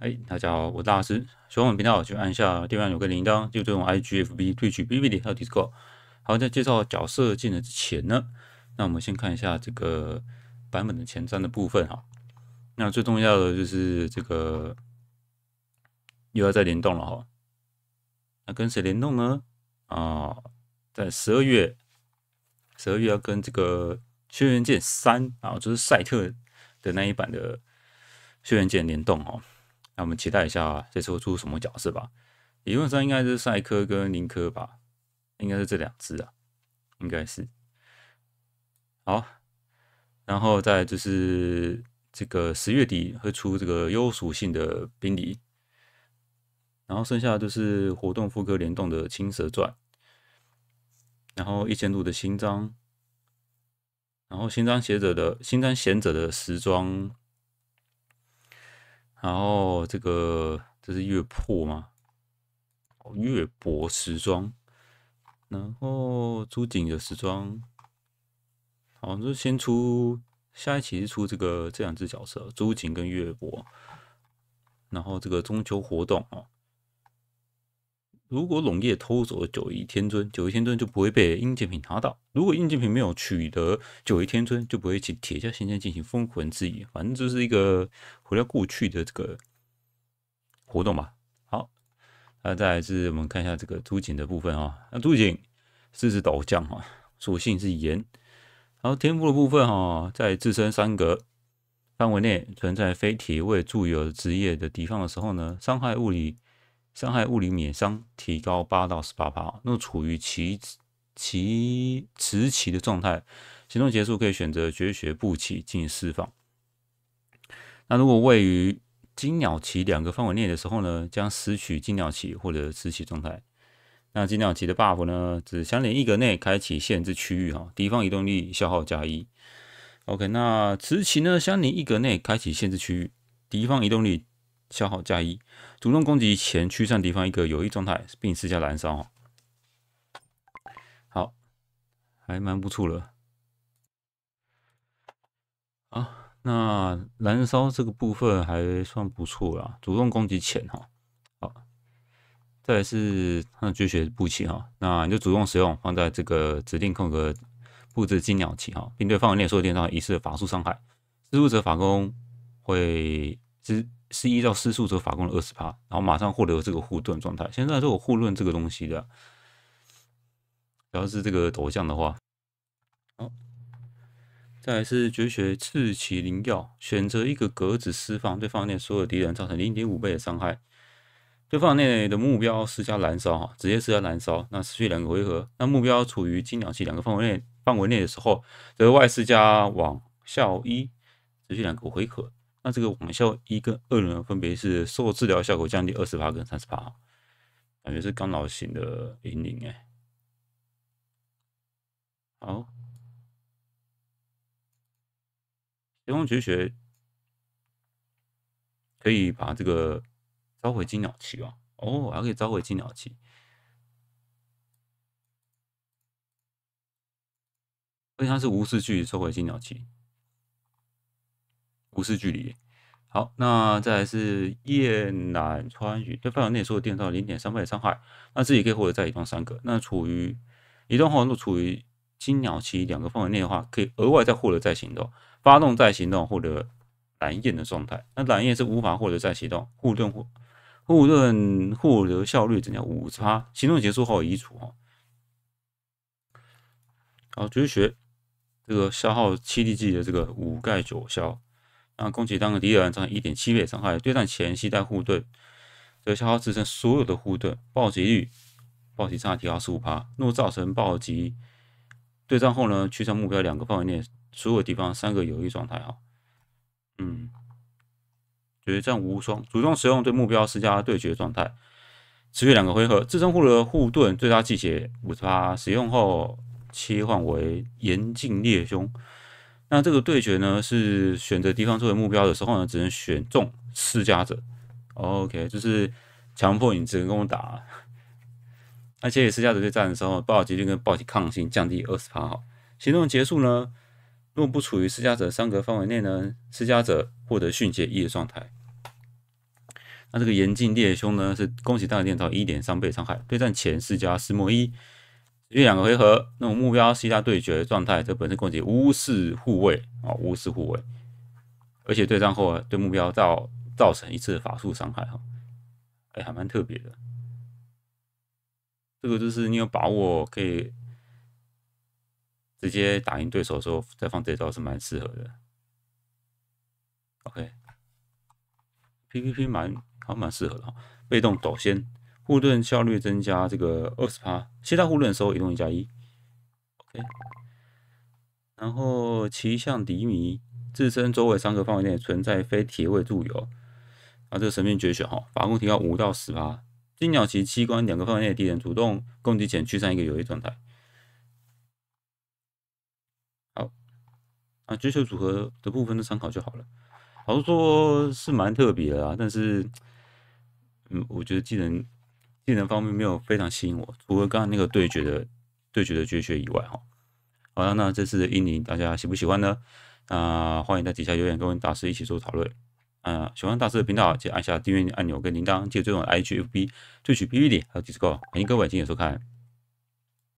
哎，大家好，我是大师喜欢我们频道，就按下地方有个铃铛，就种 I G F B 退去 B B 里还有 Discord。好，在介绍角色技能之前呢，那我们先看一下这个版本的前瞻的部分哈。那最重要的就是这个又要再联动了哈。那跟谁联动呢？啊，在十二月，十二月要跟这个《轩辕剑三》啊，就是赛特的那一版的《轩辕剑》联动哦。那我们期待一下这次会出什么角色吧。理论上应该是赛科跟林科吧，应该是这两只啊，应该是。好，然后在就是这个十月底会出这个优属性的冰离，然后剩下就是活动副歌联动的青蛇传，然后一千度的新章，然后新章写者的新章贤者的时装。然后这个这是月破吗？哦，月薄时装，然后朱景的时装，好，就先出下一期是出这个这两只角色，朱景跟月薄，然后这个中秋活动哦。如果龙夜偷走九夷天尊，九夷天尊就不会被殷建平拿到。如果殷建平没有取得九夷天尊，就不会去铁下仙间进行封魂之仪。反正就是一个回到过去的这个活动吧。好，那再来是我们看一下这个朱瑾的部分啊。那朱瑾是是斗将啊，属性是岩。然后天赋的部分哈，在自身三格范围内存在非铁卫驻有职业的地方的时候呢，伤害物理。伤害物理免伤提高八到十八%。那处于奇奇迟奇的状态，行动结束可以选择绝学步奇进行释放。那如果位于金鸟旗两个范围内的时候呢，将拾取金鸟旗或者拾奇状态。那金鸟旗的 buff 呢，只相邻一格内开启限制区域哈，敌方移动力消耗加一。OK，那磁旗呢，相邻一格内开启限制区域，敌方移动力。消耗加一，主动攻击前驱散敌方一个有益状态，并施加燃烧。好，还蛮不错了。啊，那燃烧这个部分还算不错啦。主动攻击前哈，好。再是他的绝学步器哈，那你就主动使用，放在这个指定空格布置金鸟器哈，并对范围内受电敌人一次法术伤害。施术者法攻会支。是依照施术者法攻的二十趴，然后马上获得这个护盾状态。现在是我护盾这个东西的，主要是这个头像的话，好，再来是绝学赤旗灵药，选择一个格子释放，对方内所有敌人造成零点五倍的伤害，对方内的目标施加燃烧哈，直接施加燃烧，那持续两个回合。那目标处于金鸟器两个范围内范围内的时候，则外施加网效一，持续两个回合。那这个网校一跟二呢，分别是受治疗效果降低二十八跟三十八，感觉是干扰型的引领哎。好，天空绝学可以把这个召回金鸟器啊，哦，还可以召回金鸟器，而且它是无视距离收回金鸟器。无视距离。好，那再来是夜阑川雨，对范围内所有电到零点三倍的伤害。那自己可以获得再移动三个。那处于移动后若处于金鸟期两个范围内的话，可以额外再获得再行动。发动再行动获得蓝焰的状态。那蓝焰是无法获得再行动。护盾护护盾获得效率增加五十%。行动结束后移除。哦。好，就是学这个消耗七 D G 的这个五盖九消。那攻击当个敌人造成一点七倍伤害。对战前携带护盾，则消耗自身所有的护盾。暴击率、暴击伤害提高十五%。若造成暴击，对战后呢，驱散目标两个范围内所有地方三个有益状态。哈，嗯，决战无双，主动使用对目标施加对决状态，持续两个回合。自身护的护盾，最大气血五十趴，使用后切换为严禁猎凶。那这个对决呢，是选择敌方作为目标的时候呢，只能选中施加者。OK，就是强迫你只能跟我打。而且与施加者对战的时候，暴击率跟暴击抗性降低二十八。好，行动结束呢，若不处于施加者三格范围内呢，施加者获得迅捷一的状态。那这个严禁猎凶呢，是攻击大量减少一点三倍伤害。对战前施加施莫一。为两个回合，那种目标其大对决状态，这本身攻击无视护卫啊，无视护卫，而且对战后对目标造造成一次法术伤害哈，哎，还蛮特别的。这个就是你有把握可以直接打赢对手的时候，再放这招是蛮适合的。OK，PPP 蛮好，蛮适合的哈，被动抖先。护盾效率增加这个二十%，其到护盾的时候移动一加一。OK，然后骑向敌迷，自身周围三个范围内存在非铁位驻友。啊，这个神兵绝选哈，法攻提高五到十%，金鸟骑机关两个范围内敌人主动攻击前驱散一个有益状态。好，啊，绝选组合的部分的参考就好了。老实说是蛮特别啊，但是，嗯，我觉得技能。技能方面没有非常吸引我，除了刚刚那个对决的对决的绝学以外，哈，好了，那这次的印尼大家喜不喜欢呢？啊，欢迎在底下留言，跟大师一起做讨论。啊，喜欢大师的频道，请按下订阅按钮跟铃铛，记得追我 HFB，萃取 p v d 还有 d i Disco，欢迎各位继续收看。